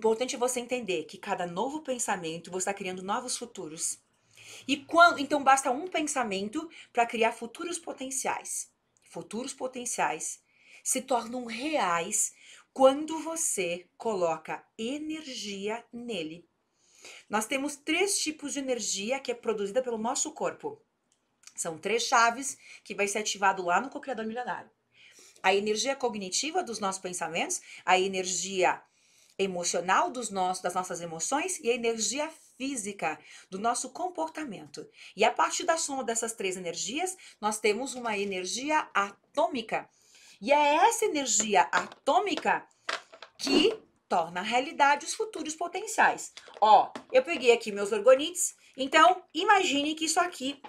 importante é você entender que cada novo pensamento você está criando novos futuros. E quando, então basta um pensamento para criar futuros potenciais. Futuros potenciais se tornam reais quando você coloca energia nele. Nós temos três tipos de energia que é produzida pelo nosso corpo. São três chaves que vai ser ativado lá no Co-Criador Milionário. A energia cognitiva dos nossos pensamentos, a energia emocional dos nossos, das nossas emoções e a energia física do nosso comportamento. E a partir da soma dessas três energias, nós temos uma energia atômica. E é essa energia atômica que torna a realidade os futuros potenciais. Ó, eu peguei aqui meus orgonites, então imagine que isso aqui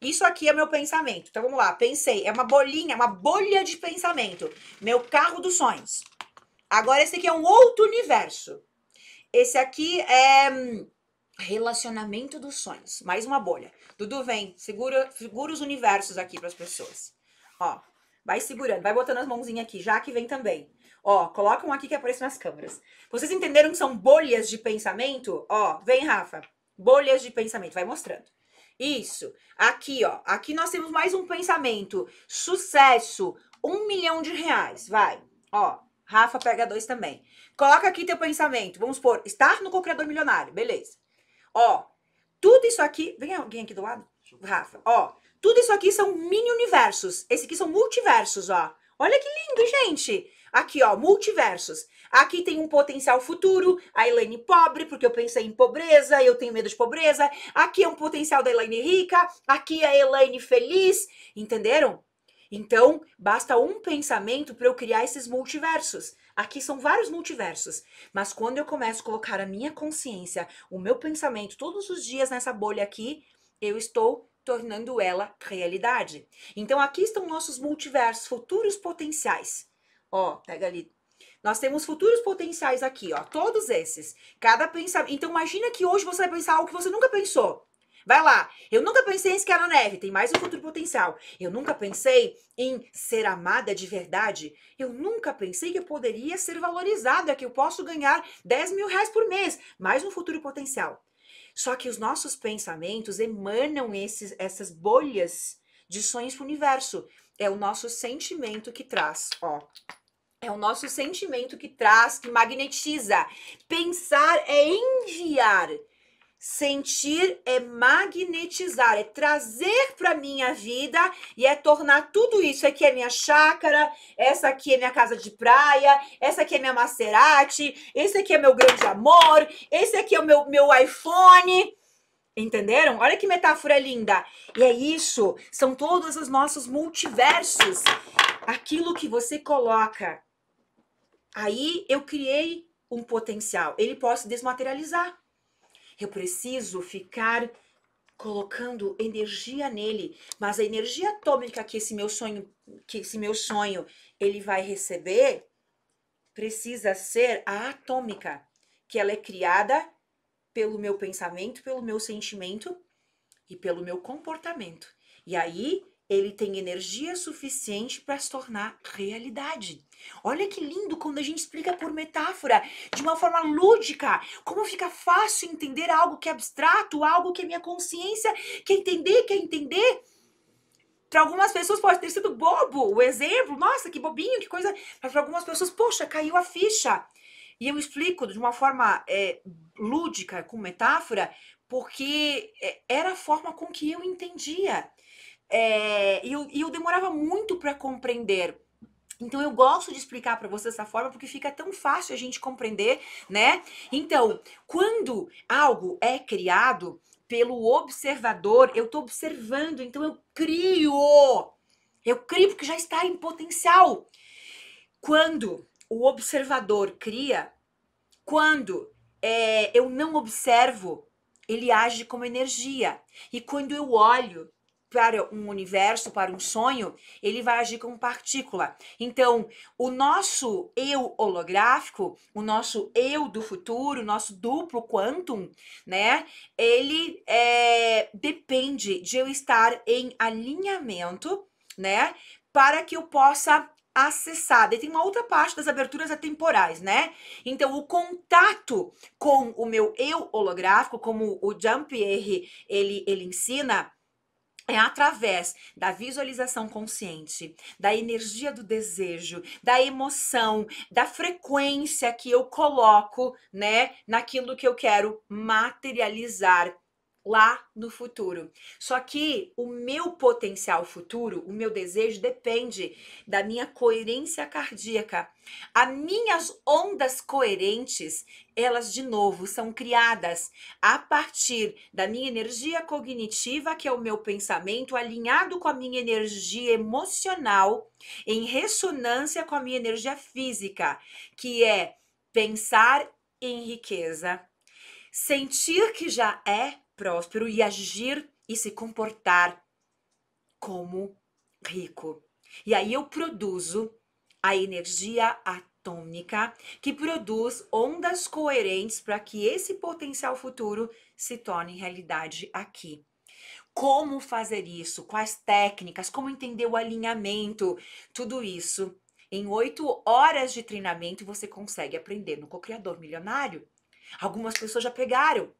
isso aqui é meu pensamento. Então vamos lá, pensei, é uma bolinha, uma bolha de pensamento. Meu carro dos sonhos. Agora, esse aqui é um outro universo. Esse aqui é hum, relacionamento dos sonhos. Mais uma bolha. Dudu, vem. Segura, segura os universos aqui para as pessoas. Ó, vai segurando. Vai botando as mãozinhas aqui. Já que vem também. Ó, coloca um aqui que aparece nas câmeras. Vocês entenderam que são bolhas de pensamento? Ó, vem, Rafa. Bolhas de pensamento. Vai mostrando. Isso. Aqui, ó. Aqui nós temos mais um pensamento. Sucesso. Um milhão de reais. Vai. Ó. Rafa pega dois também. Coloca aqui teu pensamento. Vamos supor, estar no co-criador milionário. Beleza. Ó, tudo isso aqui. Vem alguém aqui do lado? Rafa. Ó, tudo isso aqui são mini-universos. Esse aqui são multiversos, ó. Olha que lindo, gente. Aqui, ó, multiversos. Aqui tem um potencial futuro, a Elaine pobre, porque eu pensei em pobreza, eu tenho medo de pobreza. Aqui é um potencial da Elaine rica, aqui é a Elaine feliz, entenderam? Então, basta um pensamento para eu criar esses multiversos. Aqui são vários multiversos, mas quando eu começo a colocar a minha consciência, o meu pensamento todos os dias nessa bolha aqui, eu estou tornando ela realidade. Então, aqui estão nossos multiversos, futuros potenciais. Ó, pega ali nós temos futuros potenciais aqui, ó, todos esses. Cada pensamento. Então imagina que hoje você vai pensar algo que você nunca pensou. Vai lá. Eu nunca pensei em esquiar na neve, tem mais um futuro potencial. Eu nunca pensei em ser amada de verdade. Eu nunca pensei que eu poderia ser valorizada, que eu posso ganhar 10 mil reais por mês, mais um futuro potencial. Só que os nossos pensamentos emanam esses, essas bolhas de sonhos para o universo. É o nosso sentimento que traz, ó. É o nosso sentimento que traz, que magnetiza. Pensar é enviar Sentir é magnetizar, é trazer para minha vida e é tornar tudo isso. Aqui é minha chácara, essa aqui é minha casa de praia, essa aqui é minha Maserati, esse aqui é meu grande amor, esse aqui é o meu, meu iPhone. Entenderam? Olha que metáfora linda. E é isso, são todos os nossos multiversos. Aquilo que você coloca. Aí eu criei um potencial. Ele pode se desmaterializar. Eu preciso ficar colocando energia nele, mas a energia atômica que esse meu sonho, que esse meu sonho ele vai receber precisa ser a atômica, que ela é criada pelo meu pensamento, pelo meu sentimento e pelo meu comportamento. E aí ele tem energia suficiente para se tornar realidade. Olha que lindo quando a gente explica por metáfora, de uma forma lúdica, como fica fácil entender algo que é abstrato, algo que a é minha consciência quer é entender, quer é entender. Para algumas pessoas pode ter sido bobo o exemplo, nossa, que bobinho, que coisa. Mas para algumas pessoas, poxa, caiu a ficha. E eu explico de uma forma é, lúdica, com metáfora, porque era a forma com que eu entendia. É, e, eu, e eu demorava muito para compreender. Então eu gosto de explicar para você dessa forma porque fica tão fácil a gente compreender, né? Então, quando algo é criado pelo observador, eu estou observando, então eu crio. Eu crio porque já está em potencial. Quando o observador cria, quando é, eu não observo, ele age como energia. E quando eu olho, para um universo, para um sonho, ele vai agir como partícula. Então, o nosso eu holográfico, o nosso eu do futuro, o nosso duplo quantum, né? Ele é, depende de eu estar em alinhamento, né? Para que eu possa acessar. E tem uma outra parte das aberturas atemporais, né? Então, o contato com o meu eu holográfico, como o Jean-Pierre ele, ele ensina, é através da visualização consciente, da energia do desejo, da emoção, da frequência que eu coloco, né, naquilo que eu quero materializar, lá no futuro. Só que o meu potencial futuro, o meu desejo depende da minha coerência cardíaca. As minhas ondas coerentes, elas de novo são criadas a partir da minha energia cognitiva, que é o meu pensamento, alinhado com a minha energia emocional, em ressonância com a minha energia física, que é pensar em riqueza, sentir que já é próspero e agir e se comportar como rico. E aí eu produzo a energia atômica que produz ondas coerentes para que esse potencial futuro se torne realidade aqui. Como fazer isso? Quais técnicas? Como entender o alinhamento? Tudo isso em oito horas de treinamento você consegue aprender no co-criador milionário. Algumas pessoas já pegaram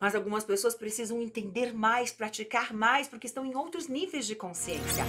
mas algumas pessoas precisam entender mais, praticar mais, porque estão em outros níveis de consciência.